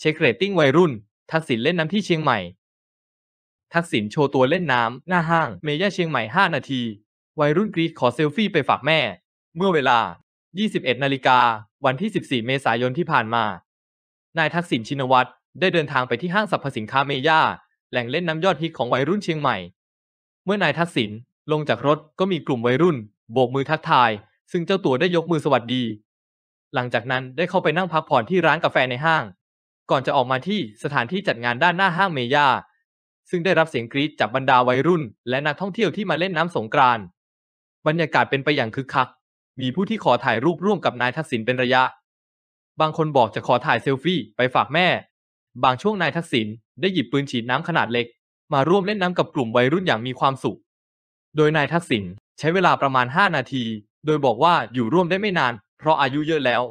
เช็คเรตติ้งวัยรุ่น ทักษิณเล่นน้ำที่เชียงใหม่ ทักษิณโชว์ตัวเล่นน้ำหน้าห้างเมย่าเชียงใหม่ 5 นาที วัยรุ่นกรีดขอเซลฟี่ไปฝากแม่ เมื่อเวลา 21 นาฬิกาวันที่ 14 เมษายนที่ผ่านมา นายทักษิณชินวัตร ได้เดินทางไปที่ห้างสรรพสินค้าเมย่า แหล่งเล่นน้ำยอดฮิตของวัยรุ่นเชียงใหม่ เมื่อนายทักษิณลงจากรถก็มีกลุ่มวัยรุ่น โบกมือทักทาย ซึ่งเจ้าตัวได้ยกมือสวัสดี หลังจากนั้นได้เข้าไปนั่งพักผ่อนที่ร้านกาแฟในห้างก่อนจะออกมาที่สถานที่จัดงานด้านหน้าห้างเมย่า ซึ่งได้รับเสียงกรี๊ดจากบรรดาวัยรุ่น และนักท่องเที่ยวที่มาเล่นน้ำสงกรานต์ บรรยากาศเป็นไปอย่างคึกคัก มีผู้ที่ขอถ่ายรูปร่วมกับนายทักษิณเป็นระยะ บางคนบอกจะขอถ่ายเซลฟี่ ไปฝากแม่ บางช่วงนายทักษิณได้หยิบปืนฉีดน้ำขนาดเล็ก มาร่วมเล่นน้ำกับกลุ่มวัยรุ่นอย่างมีความสุข โดยนายทักษิณใช้เวลาประมาณ 5 นาที โดยบอกว่าอยู่ร่วมได้ไม่นาน เพราะอายุเยอะแล้ว